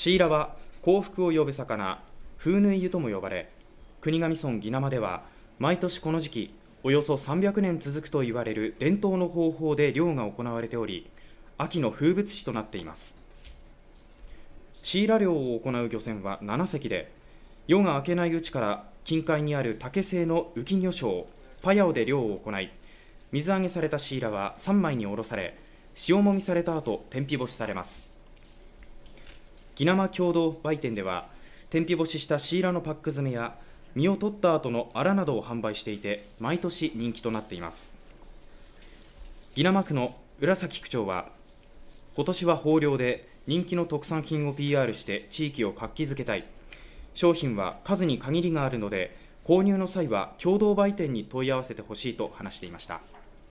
シイラは幸福を呼ぶ魚風縫い湯とも呼ばれ国頭村宜名間では毎年この時期およそ300年続くと言われる伝統の方法で漁が行われており秋の風物詩となっていますシイラ漁を行う漁船は7隻で夜が明けないうちから近海にある竹製の浮き魚礁パヤオで漁を行い水揚げされたシイラは3枚におろされ塩もみされた後天日干しされますギナマ共同売店では天日干ししたシイラのパック詰めや実を取った後のアラなどを販売していて毎年人気となっていますギナマ区の浦崎区長は今年は豊漁で人気の特産品を PR して地域を活気づけたい商品は数に限りがあるので購入の際は共同売店に問い合わせてほしいと話していました。